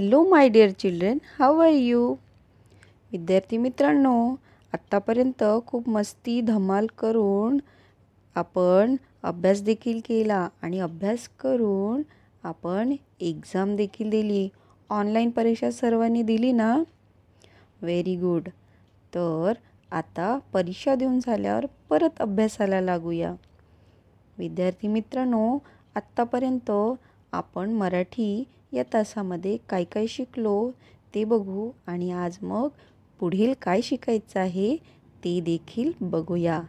hello my dear children how are you विद्यार्थी मित्रांनो आत्तापर्यंत खूप मस्ती धमाल करून आपण अभ्यास देखील केला आणि अभ्यास करून आपण एक्झाम देखील दिली ऑनलाईन परीक्षा सर्वांनी दिली ना व्हेरी गुड तर आता परीक्षा देऊन झाल्यावर परत अभ्यासाला लागूया विद्यार्थी मित्रांनो आत्तापर्यंत आपण मराठी या तासामध्ये काय काय शिकलो ते बघू आणि आज मग पुढील काय शिकायचं आहे ते देखील बघूया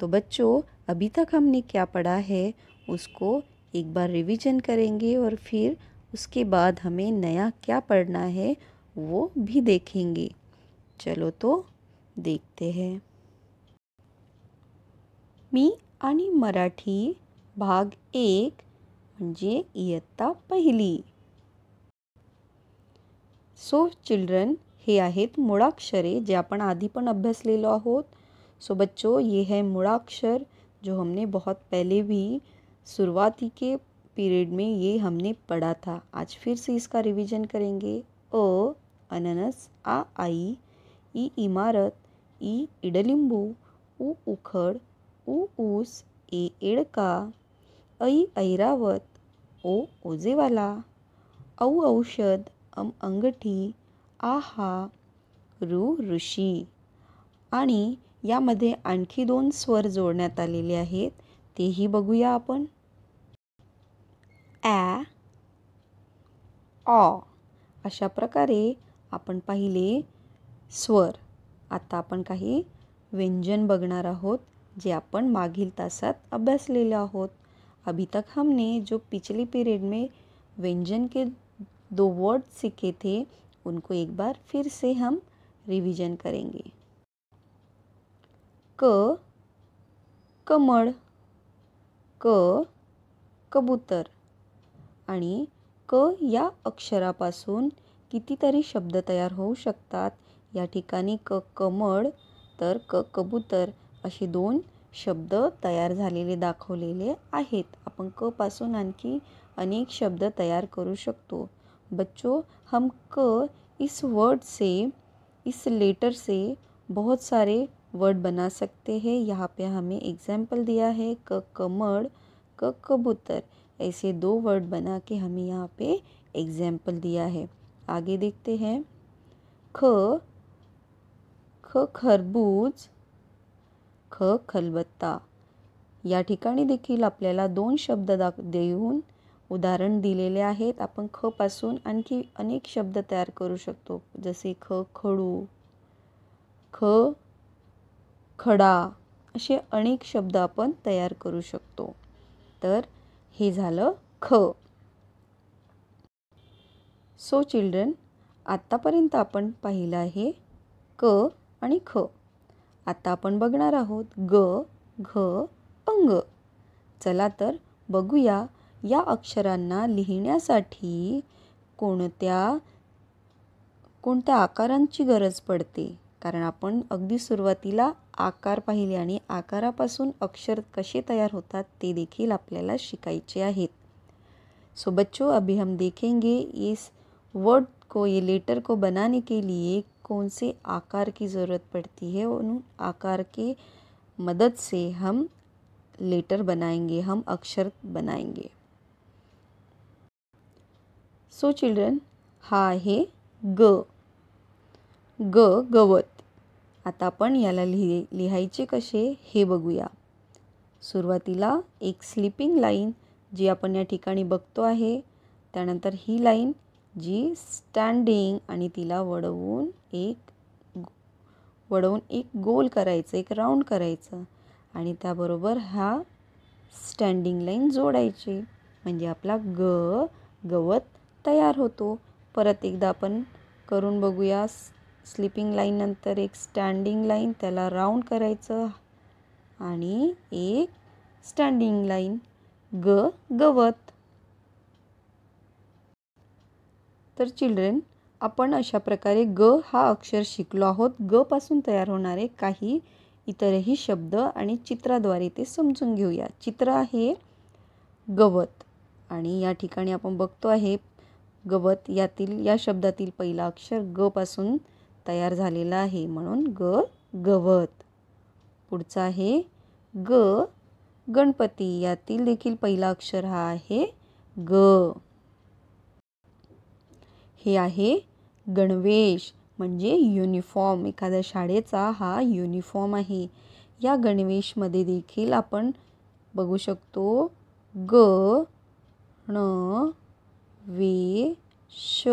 तो बच्चों अभी तक हमने क्या पढ़ा है उसको एक बार रिवीजन करेंगे और फिर उसके बाद हमें नया क्या पढ़ना है वो भी देखेंगे चलो तो देखते हैं मी आणि मराठी भाग एक म्हणजे इयत्ता पहिली सो चिल्ड्रन हे आहेत मुळाक्षरे जे आपण आधी पण अभ्यासलेलो आहोत सो बच्चो ये है मुळाक्षर जो हमने बहुत पहले भी सुरुवाती के पीरियड में ये हमने पढ़ा था आज फिर से इसका रिवीजन करेंगे अ अननस आ आई ई इमारत ई इडलिंबू उ उखड़ ऊ ऊस ए एड़का ऐ ऐरावत ओ ओजेवाला औ औषध अम अंगठी आहा रु ऋषी आणि यामध्ये आणखी दोन स्वर जोडण्यात आलेले आहेत तेही बघूया आपण ॲ ऑ अशा प्रकारे आपण पाहिले स्वर आता आपण काही व्यंजन बघणार आहोत जे आपण मागील तासात अभ्यासलेले आहोत अभी तक हमने जो पिछली पीरियड में व्यंजन के दो वर्ड सीखे थे उनको एक बार फिर से हम रिवीजन करेंगे क कमळ क कबूतर आणि क या अक्षरापासून कितीतरी शब्द तयार होऊ शकतात या ठिकाणी क कमळ तर क कबूतर असे दोन शब्द तयार झालेले दाखवलेले आहेत आपण क पासून आणखी अनेक शब्द तयार करू शकतो बच्चों हम क इस वर्ड से इस लेटर से बहुत सारे वर्ड बना सकते हैं यहाँ पे हमें एग्जाम्पल दिया है क कमड़ क कबूतर ऐसे दो वर्ड बना के हमें यहाँ पे एग्जाम्पल दिया है आगे देखते हैं ख ख खरबूज ख खलबत्ता या ठिकाणी देखी अपने दोन शब्द दा देन उदाहरण दिलेले आहेत आपण ख पासून आणखी अनेक शब्द तयार करू शकतो जसे ख खडू ख खडा असे अनेक शब्द आपण तयार करू शकतो तर हे झालं ख सो चिल्ड्रन आत्तापर्यंत आपण पाहिलं आहे क आणि ख आता आपण बघणार आहोत ग घ अंग चला तर बघूया या अक्षरांना लिहिण्यासाठी कोणत्या कोणत्या आकारांची गरज पडते कारण आपण अगदी सुरुवातीला आकार पाहिले आणि आकारापासून अक्षर कसे तयार होतात ते देखील आपल्याला शिकायचे आहेत सो बच्चो अभी हम देखेंगे इस वर्ड को ये लेटर को बनाने के लिए कौन से आकार की ज़रूरत पड़ती है उन आकार के मदद से हम लेटर बनाएंगे हम अक्षर बनाएंगे सो चिल्ड्रन हा आहे ग ग गवत आता आपण याला लिहि लिहायचे कसे हे बघूया सुरुवातीला एक स्लिपिंग लाईन जी आपण या ठिकाणी बघतो आहे त्यानंतर ही लाईन जी स्टँडिंग आणि तिला वडवून एक वडवून एक गोल करायचं एक राऊंड करायचं आणि त्याबरोबर हा स्टँडिंग लाईन जोडायची म्हणजे आपला ग गवत तयार होतो परत एकदा आपण करून बघूया स्लिपिंग लाईननंतर एक स्टँडिंग लाईन त्याला राऊंड करायचं आणि एक स्टँडिंग लाईन ग गवत तर चिल्ड्रेन आपण अशा प्रकारे ग हा अक्षर शिकलो आहोत ग पासून तयार होणारे काही इतरही शब्द आणि चित्राद्वारे ते समजून घेऊया चित्र आहे गवत आणि या ठिकाणी आपण बघतो आहे गवत यातील या शब्दातील पहिला अक्षर ग पासून तयार झालेला आहे म्हणून ग गवत पुढचा आहे ग गणपती यातील देखील पहिला अक्षर हा आहे ग हे आहे गणवेश म्हणजे युनिफॉर्म एखाद्या शाळेचा हा युनिफॉर्म आहे या गणवेशमध्ये देखील आपण बघू शकतो ग ण वे श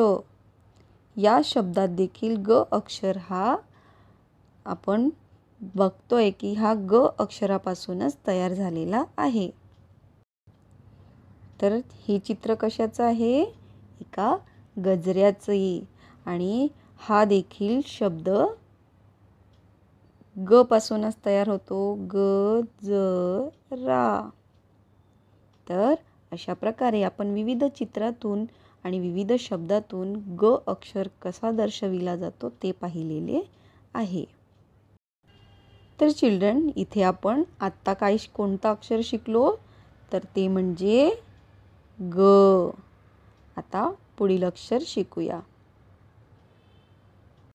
या शब्दात देखील ग अक्षर हा आपण बघतोय की हा ग अक्षरापासूनच तयार झालेला आहे तर हे चित्र कशाचं आहे एका गजऱ्याचंही आणि हा देखील शब्द ग पासूनच तयार होतो ग ज रा तर अशा प्रकारे आपण विविध चित्रातून आणि विविध शब्दातून ग अक्षर कसा दर्शविला जातो ते पाहिलेले आहे तर चिल्ड्रन इथे आपण आत्ता काय कोणतं अक्षर शिकलो तर ते म्हणजे ग आता पुढील अक्षर शिकूया